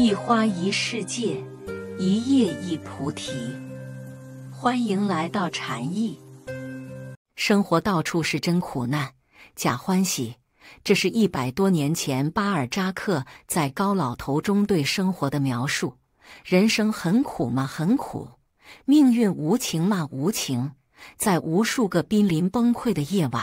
一花一世界，一叶一菩提。欢迎来到禅意。生活到处是真苦难，假欢喜。这是一百多年前巴尔扎克在《高老头》中对生活的描述。人生很苦吗？很苦。命运无情吗？无情。在无数个濒临崩溃的夜晚，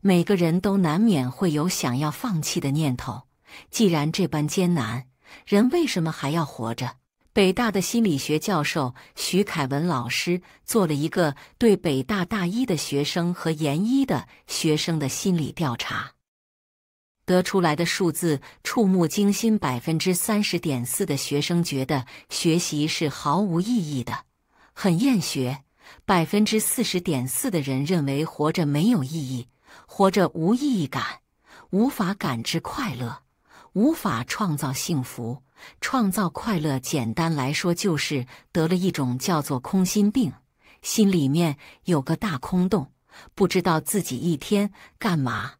每个人都难免会有想要放弃的念头。既然这般艰难。人为什么还要活着？北大的心理学教授徐凯文老师做了一个对北大大一的学生和研一的学生的心理调查，得出来的数字触目惊心：百分之三十点四的学生觉得学习是毫无意义的，很厌学；百分之四十点四的人认为活着没有意义，活着无意义感，无法感知快乐。无法创造幸福，创造快乐。简单来说，就是得了一种叫做“空心病”，心里面有个大空洞，不知道自己一天干嘛，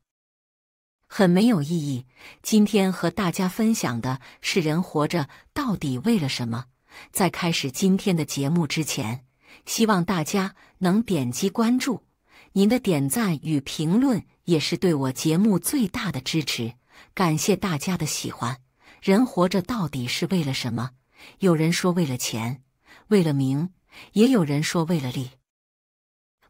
很没有意义。今天和大家分享的是人活着到底为了什么？在开始今天的节目之前，希望大家能点击关注。您的点赞与评论也是对我节目最大的支持。感谢大家的喜欢。人活着到底是为了什么？有人说为了钱，为了名；也有人说为了利，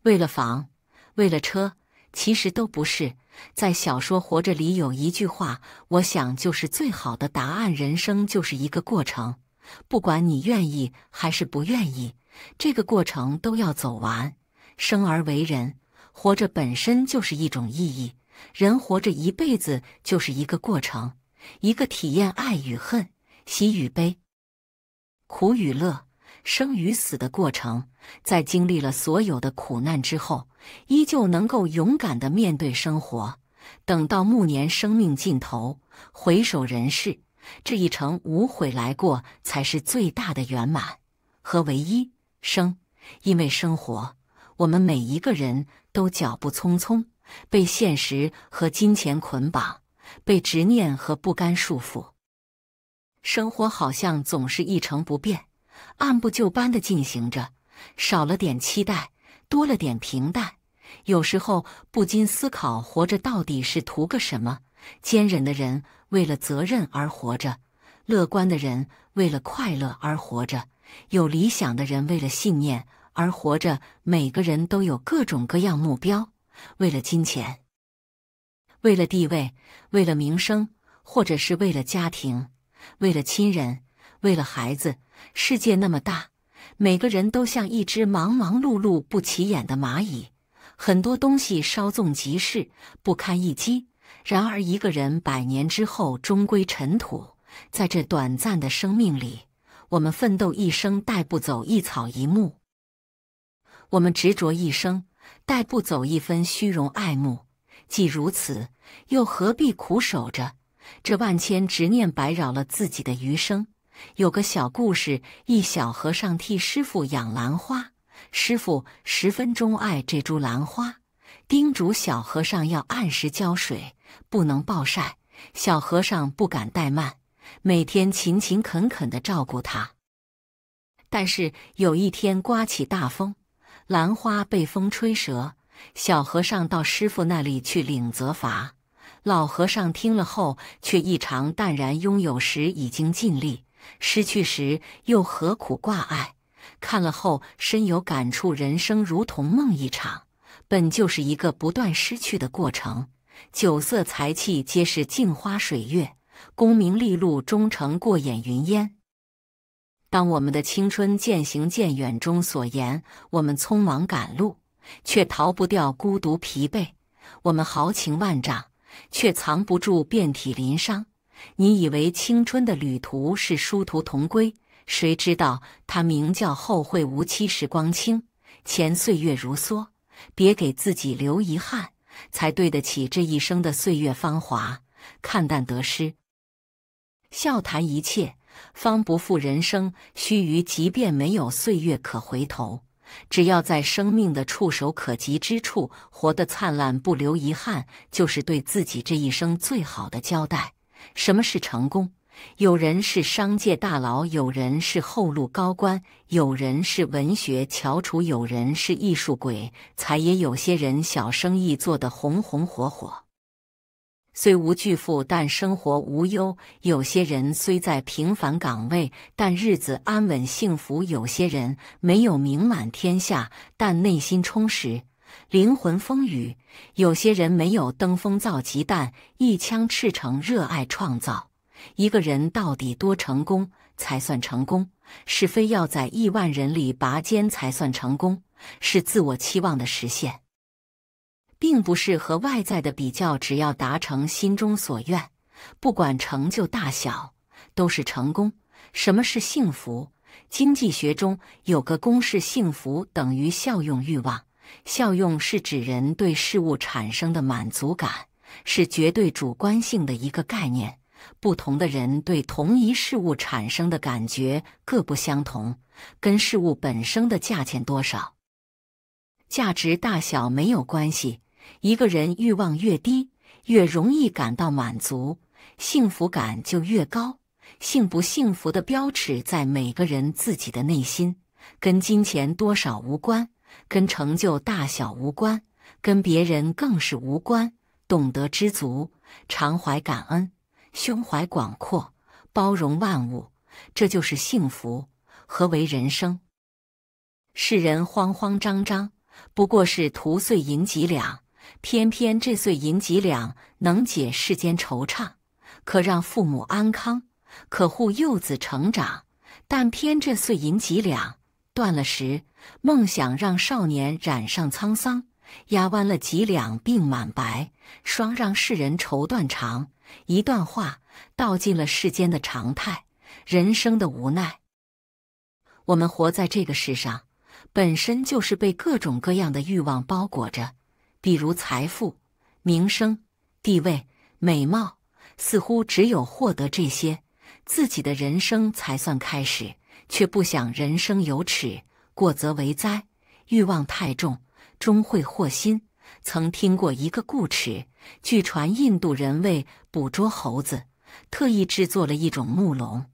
为了房，为了车。其实都不是。在小说《活着》里有一句话，我想就是最好的答案：人生就是一个过程，不管你愿意还是不愿意，这个过程都要走完。生而为人，活着本身就是一种意义。人活着一辈子就是一个过程，一个体验爱与恨、喜与悲、苦与乐、生与死的过程。在经历了所有的苦难之后，依旧能够勇敢的面对生活。等到暮年，生命尽头，回首人世，这一程无悔来过，才是最大的圆满和唯一生。因为生活，我们每一个人都脚步匆匆。被现实和金钱捆绑，被执念和不甘束缚，生活好像总是一成不变，按部就班地进行着，少了点期待，多了点平淡。有时候不禁思考：活着到底是图个什么？坚韧的人为了责任而活着，乐观的人为了快乐而活着，有理想的人为了信念而活着。每个人都有各种各样目标。为了金钱，为了地位，为了名声，或者是为了家庭，为了亲人，为了孩子。世界那么大，每个人都像一只忙忙碌碌、不起眼的蚂蚁。很多东西稍纵即逝，不堪一击。然而，一个人百年之后终归尘土。在这短暂的生命里，我们奋斗一生，带不走一草一木；我们执着一生。带不走一分虚荣爱慕，既如此，又何必苦守着这万千执念，白扰了自己的余生？有个小故事：一小和尚替师傅养兰花，师傅十分钟爱这株兰花，叮嘱小和尚要按时浇水，不能暴晒。小和尚不敢怠慢，每天勤勤恳恳的照顾它。但是有一天，刮起大风。兰花被风吹折，小和尚到师傅那里去领责罚。老和尚听了后，却异常淡然。拥有时已经尽力，失去时又何苦挂碍？看了后深有感触，人生如同梦一场，本就是一个不断失去的过程。酒色财气皆是镜花水月，功名利禄终成过眼云烟。当我们的青春渐行渐远中所言，我们匆忙赶路，却逃不掉孤独疲惫；我们豪情万丈，却藏不住遍体鳞伤。你以为青春的旅途是殊途同归，谁知道它名叫后会无期。时光轻，前岁月如梭，别给自己留遗憾，才对得起这一生的岁月芳华。看淡得失，笑谈一切。方不负人生须臾，即便没有岁月可回头，只要在生命的触手可及之处活得灿烂，不留遗憾，就是对自己这一生最好的交代。什么是成功？有人是商界大佬，有人是后路高官，有人是文学翘楚，有人是艺术鬼才，也有些人小生意做得红红火火。虽无巨富，但生活无忧；有些人虽在平凡岗位，但日子安稳幸福；有些人没有名满天下，但内心充实，灵魂丰腴；有些人没有登峰造极，但一腔赤诚，热爱创造。一个人到底多成功才算成功？是非要在亿万人里拔尖才算成功？是自我期望的实现。并不是和外在的比较，只要达成心中所愿，不管成就大小，都是成功。什么是幸福？经济学中有个公式：幸福等于效用欲望。效用是指人对事物产生的满足感，是绝对主观性的一个概念。不同的人对同一事物产生的感觉各不相同，跟事物本身的价钱多少、价值大小没有关系。一个人欲望越低，越容易感到满足，幸福感就越高。幸不幸福的标尺在每个人自己的内心，跟金钱多少无关，跟成就大小无关，跟别人更是无关。懂得知足，常怀感恩，胸怀广阔，包容万物，这就是幸福。何为人生？世人慌慌张张，不过是图碎银几两。偏偏这碎银几两能解世间惆怅，可让父母安康，可护幼子成长。但偏这碎银几两断了时，梦想让少年染上沧桑，压弯了脊梁，鬓满白霜，让世人愁断肠。一段话道尽了世间的常态，人生的无奈。我们活在这个世上，本身就是被各种各样的欲望包裹着。比如财富、名声、地位、美貌，似乎只有获得这些，自己的人生才算开始。却不想人生有耻，过则为灾。欲望太重，终会祸心。曾听过一个故事，据传印度人为捕捉猴子，特意制作了一种木笼，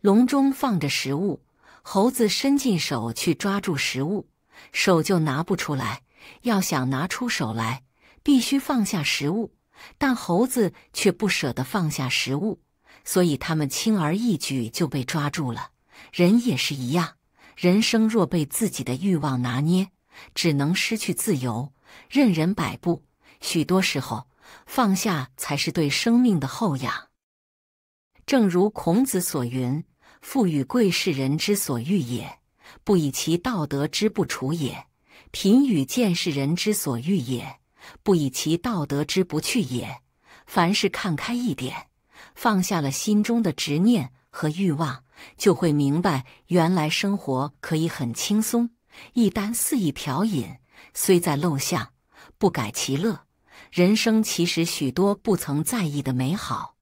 笼中放着食物，猴子伸进手去抓住食物，手就拿不出来。要想拿出手来，必须放下食物，但猴子却不舍得放下食物，所以他们轻而易举就被抓住了。人也是一样，人生若被自己的欲望拿捏，只能失去自由，任人摆布。许多时候，放下才是对生命的厚养。正如孔子所云：“富与贵，是人之所欲也，不以其道德之不处也。”贫与贱是人之所欲也，不以其道德之不去也。凡事看开一点，放下了心中的执念和欲望，就会明白原来生活可以很轻松。一箪肆一瓢饮，虽在陋巷，不改其乐。人生其实许多不曾在意的美好，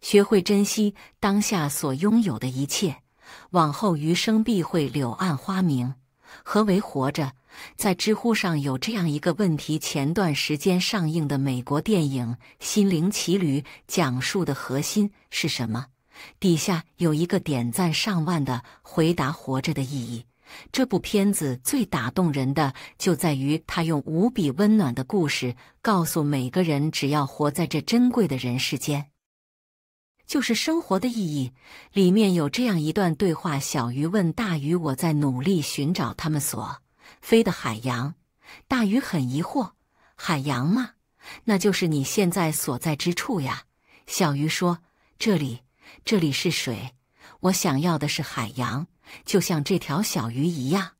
学会珍惜当下所拥有的一切，往后余生必会柳暗花明。何为活着？在知乎上有这样一个问题：前段时间上映的美国电影《心灵奇旅》，讲述的核心是什么？底下有一个点赞上万的回答：活着的意义。这部片子最打动人的，就在于他用无比温暖的故事，告诉每个人，只要活在这珍贵的人世间。就是生活的意义，里面有这样一段对话：小鱼问大鱼，我在努力寻找他们所飞的海洋。大鱼很疑惑：“海洋吗？那就是你现在所在之处呀。”小鱼说：“这里，这里是水，我想要的是海洋，就像这条小鱼一样。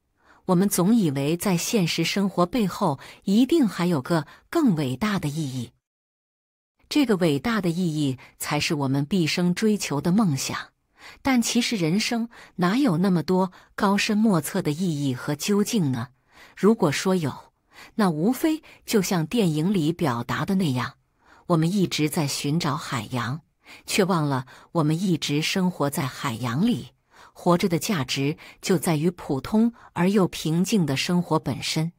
我们总以为在现实生活背后，一定还有个更伟大的意义。”这个伟大的意义才是我们毕生追求的梦想，但其实人生哪有那么多高深莫测的意义和究竟呢？如果说有，那无非就像电影里表达的那样：我们一直在寻找海洋，却忘了我们一直生活在海洋里。活着的价值就在于普通而又平静的生活本身，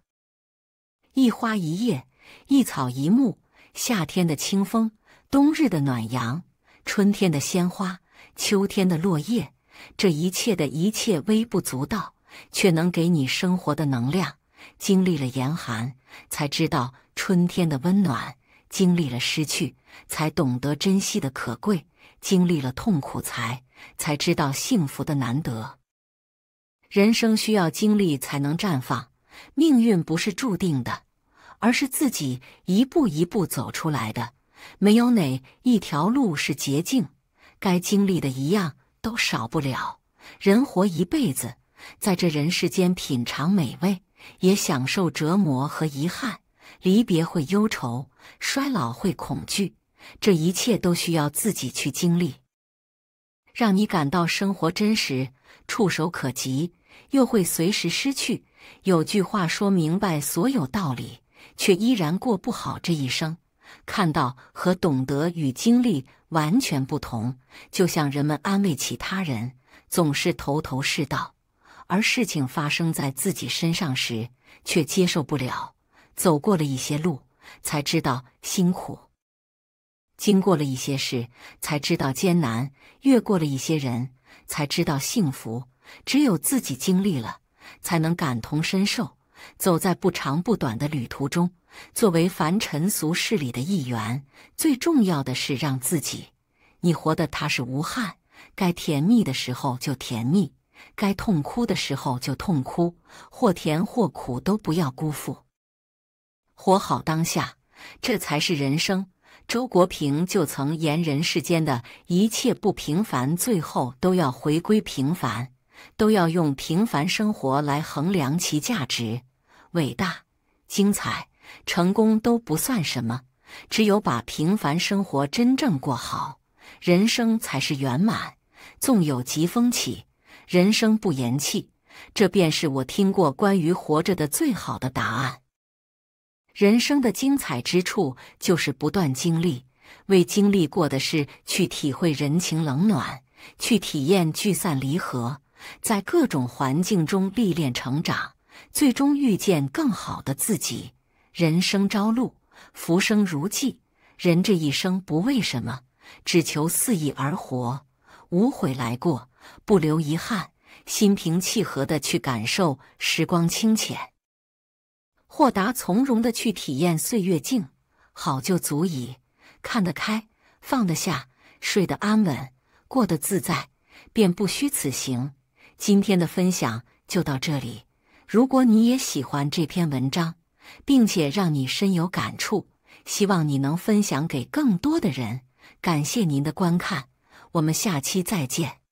一花一叶，一草一木。夏天的清风，冬日的暖阳，春天的鲜花，秋天的落叶，这一切的一切微不足道，却能给你生活的能量。经历了严寒，才知道春天的温暖；经历了失去，才懂得珍惜的可贵；经历了痛苦，才才知道幸福的难得。人生需要经历才能绽放，命运不是注定的。而是自己一步一步走出来的，没有哪一条路是捷径，该经历的一样都少不了。人活一辈子，在这人世间品尝美味，也享受折磨和遗憾，离别会忧愁，衰老会恐惧，这一切都需要自己去经历，让你感到生活真实、触手可及，又会随时失去。有句话说明白所有道理。却依然过不好这一生。看到和懂得与经历完全不同。就像人们安慰其他人，总是头头是道；而事情发生在自己身上时，却接受不了。走过了一些路，才知道辛苦；经过了一些事，才知道艰难；越过了一些人，才知道幸福。只有自己经历了，才能感同身受。走在不长不短的旅途中，作为凡尘俗世里的一员，最重要的是让自己你活得踏实无憾。该甜蜜的时候就甜蜜，该痛哭的时候就痛哭，或甜或苦都不要辜负，活好当下，这才是人生。周国平就曾言：人世间的一切不平凡，最后都要回归平凡，都要用平凡生活来衡量其价值。伟大、精彩、成功都不算什么，只有把平凡生活真正过好，人生才是圆满。纵有疾风起，人生不言弃，这便是我听过关于活着的最好的答案。人生的精彩之处，就是不断经历，为经历过的事去体会人情冷暖，去体验聚散离合，在各种环境中历练成长。最终遇见更好的自己。人生朝露，浮生如寄。人这一生不为什么，只求肆意而活，无悔来过，不留遗憾，心平气和的去感受时光清浅，豁达从容的去体验岁月静好，就足以看得开，放得下，睡得安稳，过得自在，便不虚此行。今天的分享就到这里。如果你也喜欢这篇文章，并且让你深有感触，希望你能分享给更多的人。感谢您的观看，我们下期再见。